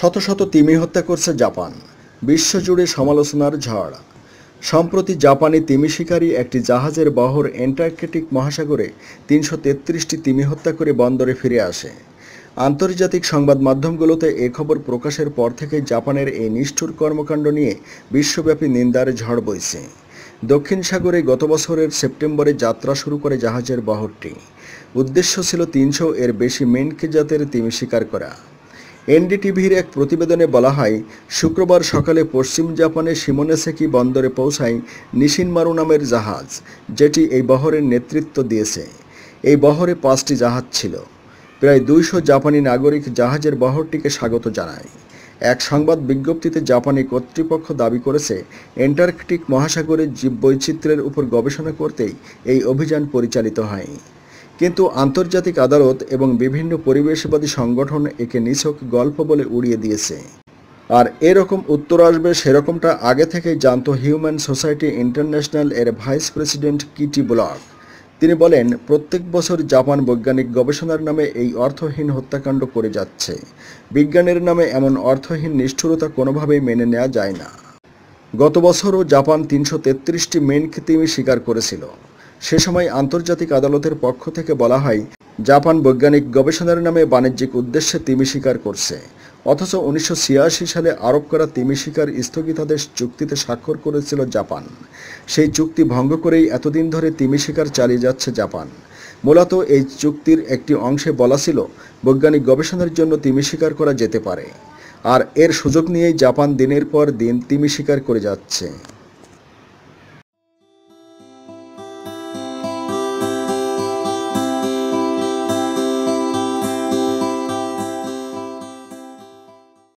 শত শত তিমি হত্যা করছে জাপান বিশ্বজুড়ে সমালোচনার ঝড় সম্প্রতি জাপানি তিমি শিকারী একটি জাহাজের বহর অ্যান্টার্কটিক মহাসাগরে তিনশো তেত্রিশটি তিমি হত্যা করে বন্দরে ফিরে আসে আন্তর্জাতিক সংবাদ মাধ্যমগুলোতে এ খবর প্রকাশের পর থেকে জাপানের এই নিষ্ঠুর কর্মকাণ্ড নিয়ে বিশ্বব্যাপী নিন্দার ঝড় বইছে দক্ষিণ সাগরে গত বছরের সেপ্টেম্বরে যাত্রা শুরু করে জাহাজের বহরটি উদ্দেশ্য ছিল তিনশো এর বেশি মেনকে জাতের তিমি শিকার করা এনডিটিভির এক প্রতিবেদনে বলা হয় শুক্রবার সকালে পশ্চিম জাপানের সিমোনেসেকি বন্দরে পৌঁছায় নিশিনমারু নামের জাহাজ যেটি এই বহরের নেতৃত্ব দিয়েছে এই বহরে পাঁচটি জাহাজ ছিল প্রায় দুইশো জাপানি নাগরিক জাহাজের বহরটিকে স্বাগত জানায় এক সংবাদ বিজ্ঞপ্তিতে জাপানি কর্তৃপক্ষ দাবি করেছে অ্যান্টার্কটিক মহাসাগরের জীববৈচিত্র্যের উপর গবেষণা করতেই এই অভিযান পরিচালিত হয় কিন্তু আন্তর্জাতিক আদালত এবং বিভিন্ন পরিবেশবাদী সংগঠন একে নিছক গল্প বলে উড়িয়ে দিয়েছে আর এরকম উত্তর আসবে সেরকমটা আগে থেকেই জানত হিউম্যান সোসাইটি ইন্টারন্যাশনাল এর ভাইস প্রেসিডেন্ট কিটি ব্লক তিনি বলেন প্রত্যেক বছর জাপান বৈজ্ঞানিক গবেষণার নামে এই অর্থহীন হত্যাকাণ্ড করে যাচ্ছে বিজ্ঞানের নামে এমন অর্থহীন নিষ্ঠুরতা কোনোভাবেই মেনে নেওয়া যায় না গত বছরও জাপান তিনশো তেত্রিশটি মেন কৃতিমি শিকার করেছিল সে সময় আন্তর্জাতিক আদালতের পক্ষ থেকে বলা হয় জাপান বৈজ্ঞানিক গবেষণার নামে বাণিজ্যিক উদ্দেশ্যে তিমি শিকার করছে অথচ উনিশশো সালে আরোপ করা তিমি শিকার স্থগিতাদেশ চুক্তিতে স্বাক্ষর করেছিল জাপান সেই চুক্তি ভঙ্গ করেই এতদিন ধরে তিমি শিকার চালিয়ে যাচ্ছে জাপান মূলত এই চুক্তির একটি অংশে বলা ছিল বৈজ্ঞানিক গবেষণার জন্য তিমি শিকার করা যেতে পারে আর এর সুযোগ নিয়েই জাপান দিনের পর দিন তিমি শিকার করে যাচ্ছে